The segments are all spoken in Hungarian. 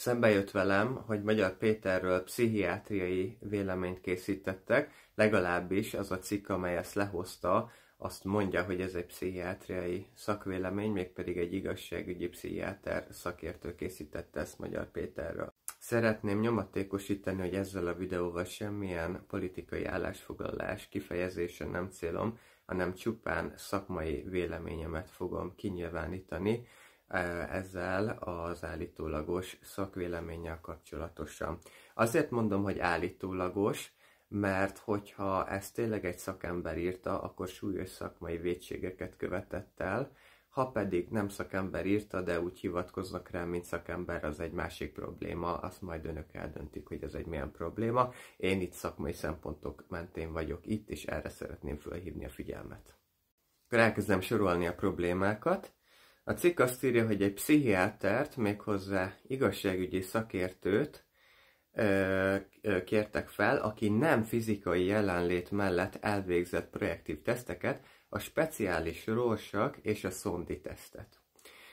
Szembe jött velem, hogy Magyar Péterről pszichiátriai véleményt készítettek, legalábbis az a cikk, amely ezt lehozta, azt mondja, hogy ez egy pszichiátriai szakvélemény, mégpedig egy igazságügyi pszichiáter szakértő készítette ezt Magyar Péterről. Szeretném nyomatékosítani, hogy ezzel a videóval semmilyen politikai állásfoglalás kifejezése nem célom, hanem csupán szakmai véleményemet fogom kinyilvánítani, Eh, ezzel az állítólagos szakvéleménnyel kapcsolatosan. Azért mondom, hogy állítólagos, mert hogyha ezt tényleg egy szakember írta, akkor súlyos szakmai vétségeket követett el, ha pedig nem szakember írta, de úgy hivatkoznak rá, mint szakember, az egy másik probléma, azt majd önök eldöntik, hogy ez egy milyen probléma. Én itt szakmai szempontok mentén vagyok itt, és erre szeretném felhívni a figyelmet. Akkor elkezdem sorolni a problémákat. A cikk azt írja, hogy egy pszichiátert, méghozzá igazságügyi szakértőt kértek fel, aki nem fizikai jelenlét mellett elvégzett projektív teszteket, a speciális rósak és a szondi tesztet.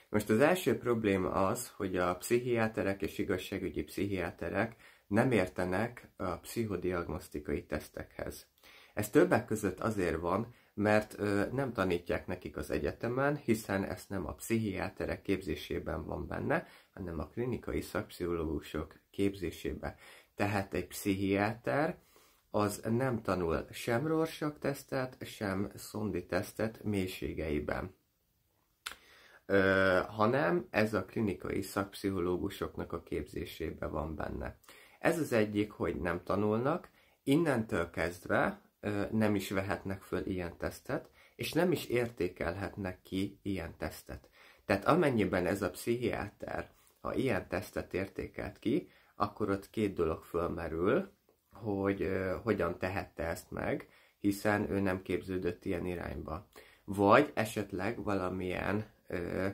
Most az első probléma az, hogy a pszichiáterek és igazságügyi pszichiáterek nem értenek a pszichodiagnosztikai tesztekhez. Ez többek között azért van, mert ö, nem tanítják nekik az egyetemen, hiszen ezt nem a pszichiáterek képzésében van benne, hanem a klinikai szakpszichológusok képzésében. Tehát egy pszichiáter az nem tanul sem rorsak tesztet, sem szondi tesztet mélységeiben. Ö, hanem ez a klinikai szakpszichológusoknak a képzésében van benne. Ez az egyik, hogy nem tanulnak, innentől kezdve nem is vehetnek föl ilyen tesztet, és nem is értékelhetnek ki ilyen tesztet. Tehát amennyiben ez a pszichiáter, ha ilyen tesztet értékelt ki, akkor ott két dolog fölmerül, hogy uh, hogyan tehette ezt meg, hiszen ő nem képződött ilyen irányba. Vagy esetleg valamilyen uh,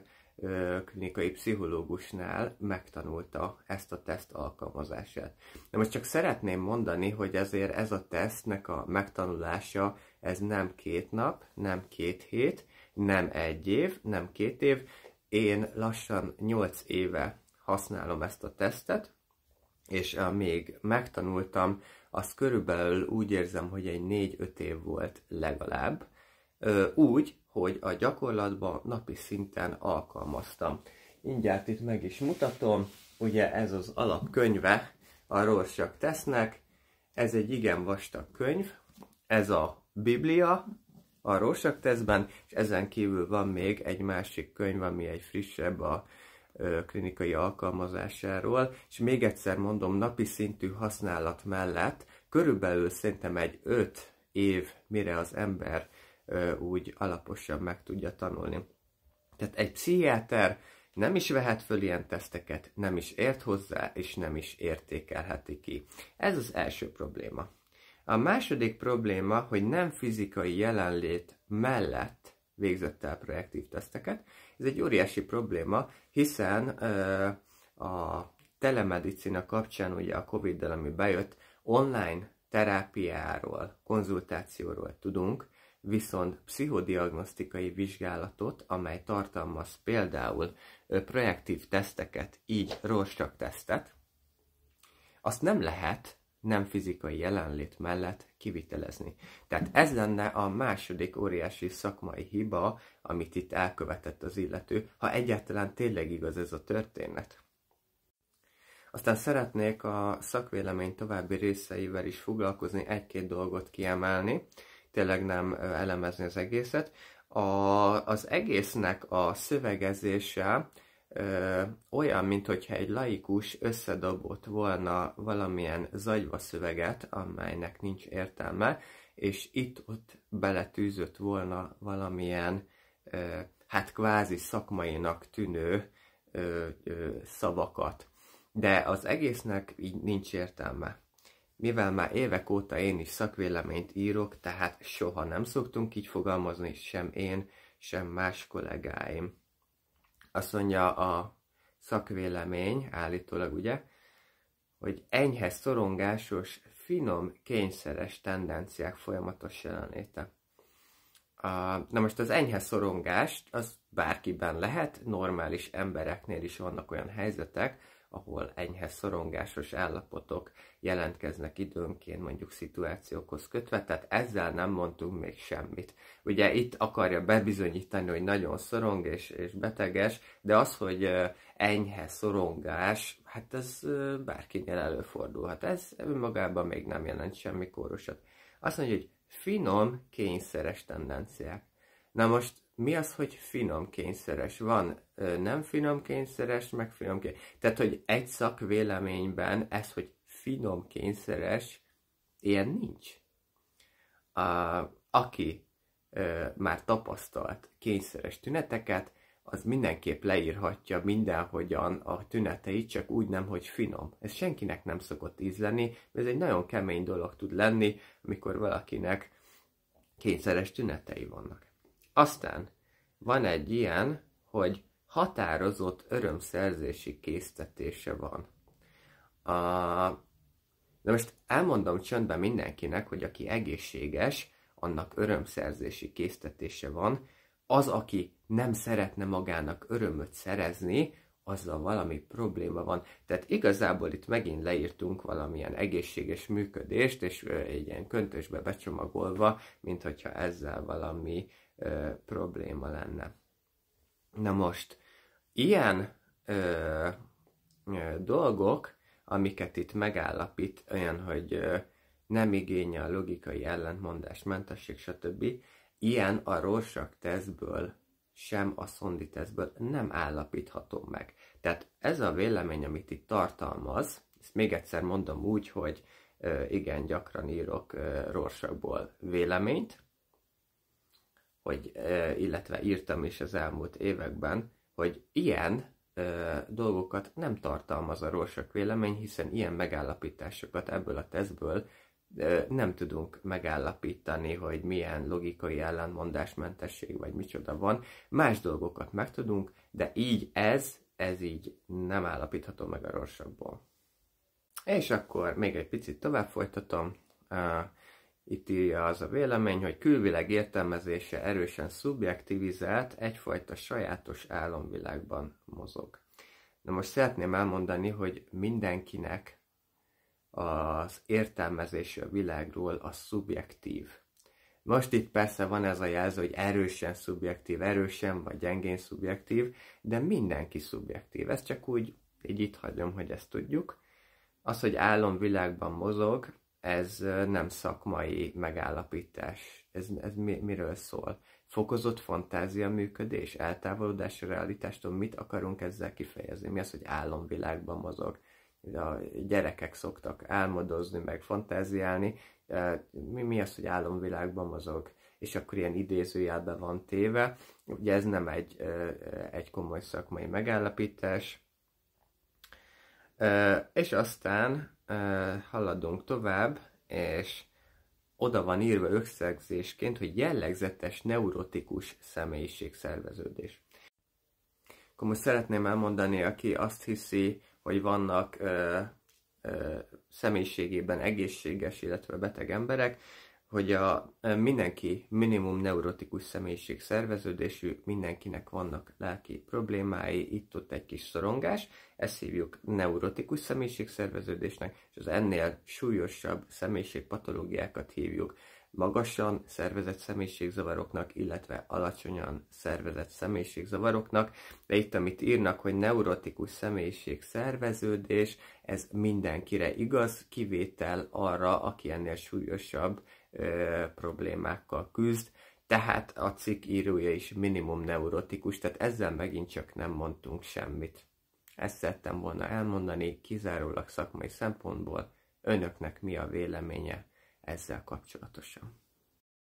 klinikai pszichológusnál megtanulta ezt a teszt alkalmazását. De most csak szeretném mondani, hogy ezért ez a tesztnek a megtanulása ez nem két nap, nem két hét, nem egy év, nem két év. Én lassan nyolc éve használom ezt a tesztet, és még megtanultam, az körülbelül úgy érzem, hogy egy négy öt év volt legalább úgy, hogy a gyakorlatban napi szinten alkalmaztam. Mindjárt itt meg is mutatom, ugye ez az alapkönyve a rosszak tesznek, ez egy igen vastag könyv, ez a Biblia a rosszak teszben, és ezen kívül van még egy másik könyv, ami egy frissebb a klinikai alkalmazásáról, és még egyszer mondom, napi szintű használat mellett körülbelül szerintem egy 5 év, mire az ember úgy alaposan meg tudja tanulni. Tehát egy pszichiáter nem is vehet föl ilyen teszteket, nem is ért hozzá, és nem is értékelheti ki. Ez az első probléma. A második probléma, hogy nem fizikai jelenlét mellett végzett el projektív teszteket. Ez egy óriási probléma, hiszen a telemedicina kapcsán, ugye a Covid-del, ami bejött, online terápiáról, konzultációról tudunk, viszont pszichodiagnosztikai vizsgálatot, amely tartalmaz például projektív teszteket, így Rorschach tesztet, azt nem lehet nem fizikai jelenlét mellett kivitelezni. Tehát ez lenne a második óriási szakmai hiba, amit itt elkövetett az illető, ha egyáltalán tényleg igaz ez a történet. Aztán szeretnék a szakvélemény további részeivel is foglalkozni, egy-két dolgot kiemelni tényleg nem elemezni az egészet. A, az egésznek a szövegezése ö, olyan, mintha egy laikus összedobott volna valamilyen zagyva szöveget, amelynek nincs értelme, és itt-ott beletűzött volna valamilyen, ö, hát kvázi szakmainak tűnő ö, ö, szavakat. De az egésznek így nincs értelme. Mivel már évek óta én is szakvéleményt írok, tehát soha nem szoktunk így fogalmazni, sem én, sem más kollégáim. Azt mondja a szakvélemény, állítólag ugye, hogy enyhe szorongásos, finom, kényszeres tendenciák folyamatos jelenléte. Na most az enyhe szorongást, az bárkiben lehet, normális embereknél is vannak olyan helyzetek, ahol enyhe szorongásos állapotok jelentkeznek időnként mondjuk szituációkhoz kötve, tehát ezzel nem mondtunk még semmit. Ugye itt akarja bebizonyítani, hogy nagyon szorong és, és beteges, de az, hogy enyhe szorongás, hát ez bárkinél előfordulhat. Ez önmagában még nem jelent semmi kórosat. Azt mondja, hogy finom, kényszeres tendenciák. Na most mi az, hogy finom kényszeres? Van nem finom kényszeres, meg finom kényszeres. Tehát, hogy egy szak véleményben, ez, hogy finom kényszeres, ilyen nincs. A, aki ö, már tapasztalt kényszeres tüneteket, az mindenképp leírhatja mindenhogyan a tüneteit, csak úgy nem, hogy finom. Ez senkinek nem szokott ízleni, ez egy nagyon kemény dolog tud lenni, amikor valakinek kényszeres tünetei vannak. Aztán van egy ilyen, hogy határozott örömszerzési késztetése van. A... De most elmondom csöndben mindenkinek, hogy aki egészséges, annak örömszerzési késztetése van. Az, aki nem szeretne magának örömöt szerezni, azzal valami probléma van. Tehát igazából itt megint leírtunk valamilyen egészséges működést, és egy ilyen köntösbe becsomagolva, mint hogyha ezzel valami ö, probléma lenne. Na most, ilyen ö, ö, dolgok, amiket itt megállapít, olyan, hogy ö, nem igénye a logikai ellentmondás, mentesség, stb. Ilyen a rosszak tesztből, sem a szondi tesztből nem állapítható meg. Tehát ez a vélemény, amit itt tartalmaz, ezt még egyszer mondom úgy, hogy ö, igen, gyakran írok ö, véleményt, hogy, illetve írtam is az elmúlt években, hogy ilyen ö, dolgokat nem tartalmaz a Rorschach vélemény, hiszen ilyen megállapításokat ebből a tesztből ö, nem tudunk megállapítani, hogy milyen logikai ellenmondásmentesség vagy micsoda van. Más dolgokat meg tudunk, de így ez, ez így nem állapítható meg a rorsakból. És akkor még egy picit tovább folytatom. Uh, itt írja az a vélemény, hogy külvileg értelmezése erősen szubjektivizált, egyfajta sajátos álomvilágban mozog. Na most szeretném elmondani, hogy mindenkinek az értelmezése a világról a szubjektív. Most itt persze van ez a jelző, hogy erősen szubjektív, erősen vagy gyengén szubjektív, de mindenki szubjektív. Ezt csak úgy így itt hagyom, hogy ezt tudjuk. Az, hogy álomvilágban mozog, ez nem szakmai megállapítás. Ez, ez mi, miről szól? Fokozott fantázia működés, eltávolodás a realitástól, mit akarunk ezzel kifejezni? Mi az, hogy álomvilágban mozog? A gyerekek szoktak álmodozni, meg fantáziálni. Mi, mi az, hogy álomvilágban mozog? És akkor ilyen idézőjelben van téve. Ugye ez nem egy, egy komoly szakmai megállapítás. És aztán haladunk tovább, és oda van írva összegzésként, hogy jellegzetes neurotikus szerveződés. Akkor most szeretném elmondani, aki azt hiszi, hogy vannak ö, ö, személyiségében egészséges, illetve beteg emberek, hogy a mindenki minimum neurotikus személyiség szerveződésű, mindenkinek vannak lelki problémái, itt-ott egy kis szorongás, ezt hívjuk neurotikus személyiség szerveződésnek és az ennél súlyosabb személyiségpatológiákat hívjuk magasan szervezett személyiségzavaroknak, illetve alacsonyan szervezett személyiségzavaroknak, de itt amit írnak, hogy neurotikus személyiség szerveződés, ez mindenkire igaz, kivétel arra, aki ennél súlyosabb ö, problémákkal küzd, tehát a cikk írója is minimum neurotikus, tehát ezzel megint csak nem mondtunk semmit. Ezt szerettem volna elmondani, kizárólag szakmai szempontból, önöknek mi a véleménye ezzel kapcsolatosan.